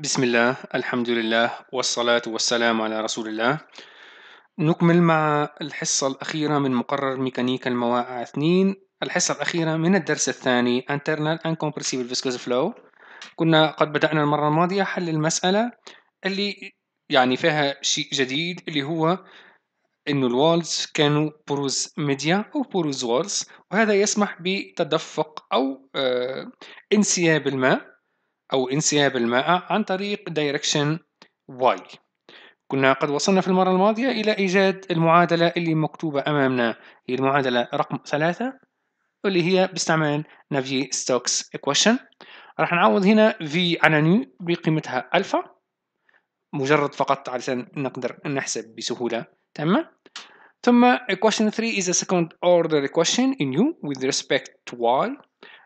بسم الله الحمد لله والصلاة والسلام على رسول الله نكمل مع الحصة الأخيرة من مقرر ميكانيكا المواقع 2 الحصة الأخيرة من الدرس الثاني Internal and Compressible Viscous Flow كنا قد بدأنا المرة الماضية حل المسألة اللي يعني فيها شيء جديد اللي هو انه الوالز كانوا بروز ميديا او بروز والز وهذا يسمح بتدفق او انسياب الماء أو انسياب الماء عن طريق direction y كنا قد وصلنا في المرة الماضية إلى إيجاد المعادلة اللي مكتوبة أمامنا هي المعادلة رقم ثلاثة واللي هي باستعمال نافي ستوكس equation راح نعوض هنا v على نيو بقيمتها ألفا مجرد فقط علشان نقدر نحسب بسهولة تمام ثم equation 3 is a second order equation in U with respect to Y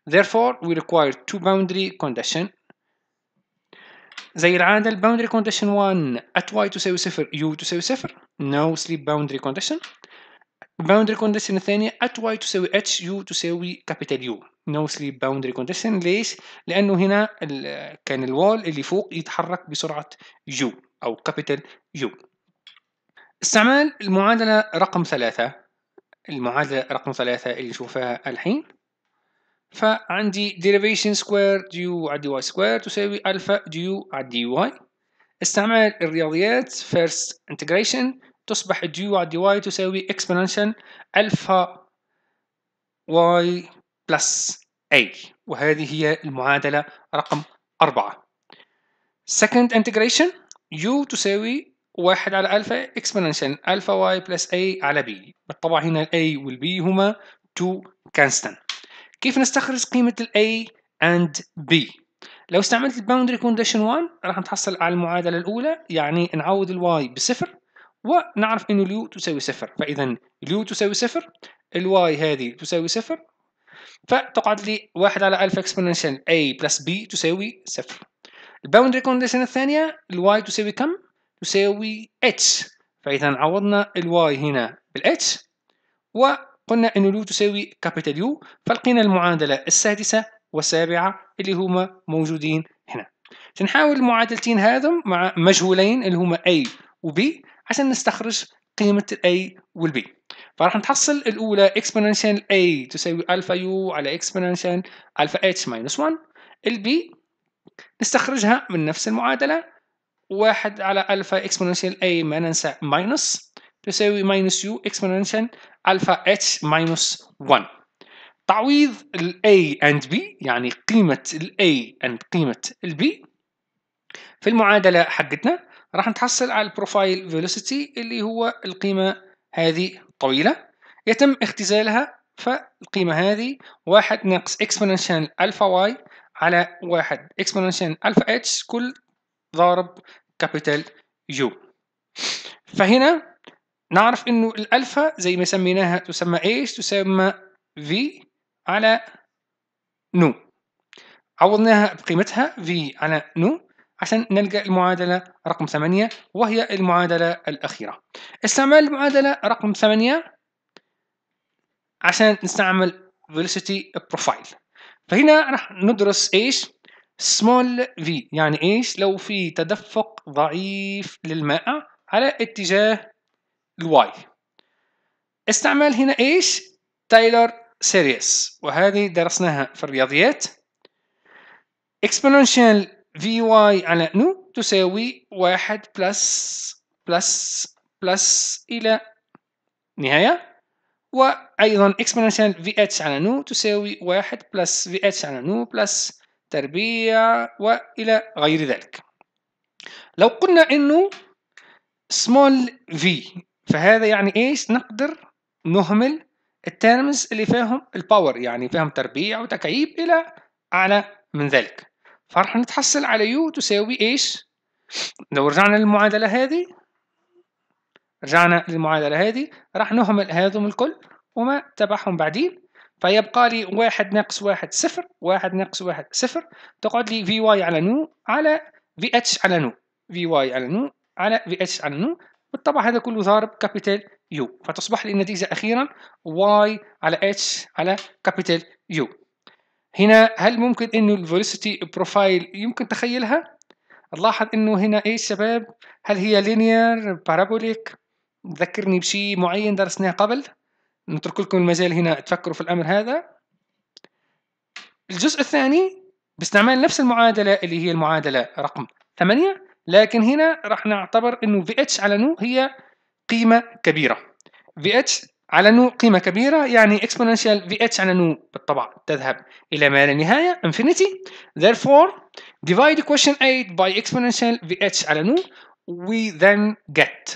therefore we require two boundary conditions زي العاده الباوندري كونديشن 1 at y تساوي صفر u تساوي صفر no sleep boundary condition الباوندري كونديشن الثانيه at y تساوي اتش u تساوي كابيتال U no sleep boundary condition ليش؟ لانه هنا كان الوال اللي فوق يتحرك بسرعه u او كابيتال U استعمال المعادله رقم ثلاثه المعادله رقم ثلاثه اللي نشوفها الحين فعندي ديريفيشن سكوير ديو على دي واي سكوير تساوي الفا ديو على دي واي استعمال الرياضيات فيرست انتجريشن تصبح ديو على دي واي تساوي اكسبوننشال الفا واي بلس اي وهذه هي المعادلة رقم أربعة second integration u تساوي واحد على ألفا exponential ألفا y plus a على b بالطبع هنا ال a وال b هما two constant كيف نستخرج قيمة الـ A and B لو استعملت الـ Boundary Condition 1 راح نتحصل على المعادلة الأولى يعني نعوض الـ Y بصفر ونعرف انه U تساوي صفر فإذا الـ U تساوي صفر الـ Y هذه تساوي صفر فتقعد لي واحد على ألف Exponential A plus B تساوي صفر الـ Boundary Condition الثانية الـ Y تساوي كم؟ تساوي H فإذا عوضنا الـ Y هنا بالـ H و قلنا أن اليو تساوي كابيتال يو فلقينا المعادلة السادسة والسابعة اللي هما موجودين هنا تنحاول المعادلتين هذم مع مجهولين اللي هما A و B عشان نستخرج قيمة الـ A والـ B فراح نتحصل الأولى exponential A تساوي ألفا U على exponential ألفا H minus 1 ال B نستخرجها من نفس المعادلة واحد على ألفا exponential A ما ننسى minus تساوي ماينس يو اكسبوننشال الفا اتش ماينس 1 تعويض ال A and B يعني قيمة ال A and قيمة ال B في المعادلة حقتنا راح نتحصل على البروفايل فيلوسيتي اللي هو القيمة هذه طويلة يتم اختزالها فالقيمة هذه واحد ناقص اكسبوننشال الفا واي على واحد اكسبوننشال الفا اتش كل ضارب كابيتال يو فهنا نعرف انه الالفا زي ما سميناها تسمى ايش تسمى في على نو عوضناها بقيمتها في على نو عشان نلقى المعادلة رقم ثمانية وهي المعادلة الأخيرة استعمال المعادلة رقم ثمانية عشان نستعمل velocity profile فهنا راح ندرس ايش small v يعني ايش لو في تدفق ضعيف للماء على اتجاه الواي استعمل هنا ايش تايلر سيريس وهذه درسناها في الرياضيات exponential vy على نو تساوي واحد بلس بلس بلس إلى نهاية وأيضا exponential vh على نو تساوي واحد بلس اتش على نو بلس تربيع وإلى غير ذلك لو قلنا أنه small v فهذا يعني ايش نقدر نهمل التيرمز اللي فيهم الباور يعني فيهم تربيع وتكعيب الى اعلى من ذلك فراح نتحصل على يو تساوي ايش لو رجعنا للمعادله هذه رجعنا للمعادله هذه راح نهمل هذم الكل وما تبعهم بعدين فيبقى لي واحد ناقص واحد صفر واحد ناقص واحد صفر تقعد لي في واي على نو على في اتش على نو في واي على نو على في اتش على نو بالطبع هذا كله ضارب كابيتال يو فتصبح لي النتيجة أخيرا واي على اتش على كابيتال يو هنا هل ممكن انه الفيلوسيتي بروفايل يمكن تخيلها نلاحظ انه هنا ايه شباب هل هي لينير بارابوليك ذكرني بشيء معين درسناه قبل نترك لكم المجال هنا تفكروا في الامر هذا الجزء الثاني باستعمال نفس المعادلة اللي هي المعادلة رقم 8 لكن هنا راح نعتبر انه في اتش على نو هي قيمه كبيره في اتش على نو قيمه كبيره يعني اكسبوننشال في اتش على نو بالطبع تذهب الى ما لا نهايه انفينيتي therefore divide equation 8 by exponential في اتش على نو we then get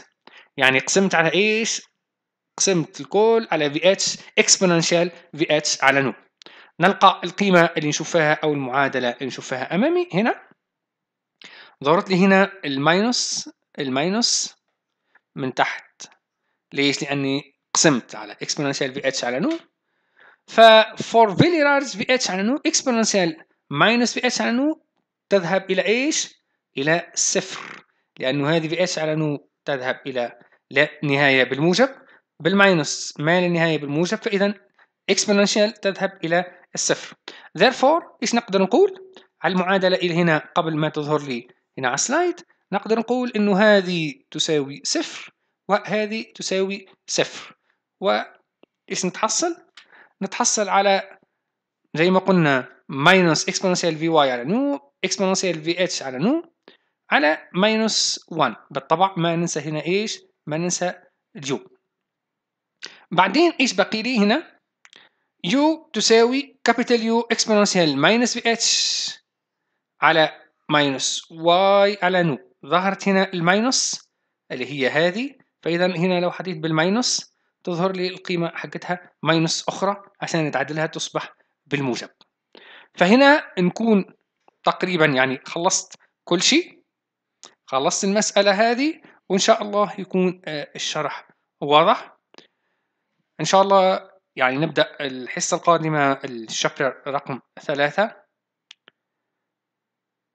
يعني قسمت على ايش قسمت الكل على في اتش اكسبوننشال في اتش على نو نلقى القيمه اللي نشوفها او المعادله اللي نشوفها امامي هنا ظهرت لي هنا الماينس الماينس من تحت ليش لاني قسمت على exponential في اتش على نو ففور فيليرارز في اتش على نو exponential ماينس في اتش على نو تذهب الى ايش الى صفر لانه هذه في اتش على نو تذهب الى لا نهايه بالموجب بالماينس ما لا نهايه بالموجب فاذا exponential تذهب الى الصفر therefore ايش نقدر نقول على المعادله الى هنا قبل ما تظهر لي هنا على السلايد نقدر نقول انه هذه تساوي صفر وهذه تساوي صفر وايش نتحصل نتحصل على زي ما قلنا ماينس اكسبوننسيال في واي على نو اكسبوننسيال في اتش على نو على ماينس 1 بالطبع ما ننسى هنا ايش ما ننسى اليو بعدين ايش باقي لي هنا يو تساوي كابيتال يو اكسبوننسيال ماينس في اتش على ماينس واي على نو ظهرت هنا الماينس اللي هي هذه فاذا هنا لو حطيت بالماينس تظهر لي القيمه حقتها ماينس اخرى عشان نتعدلها تصبح بالموجب فهنا نكون تقريبا يعني خلصت كل شيء خلصت المساله هذه وان شاء الله يكون آه، الشرح واضح ان شاء الله يعني نبدا الحصه القادمه الشابتر رقم ثلاثة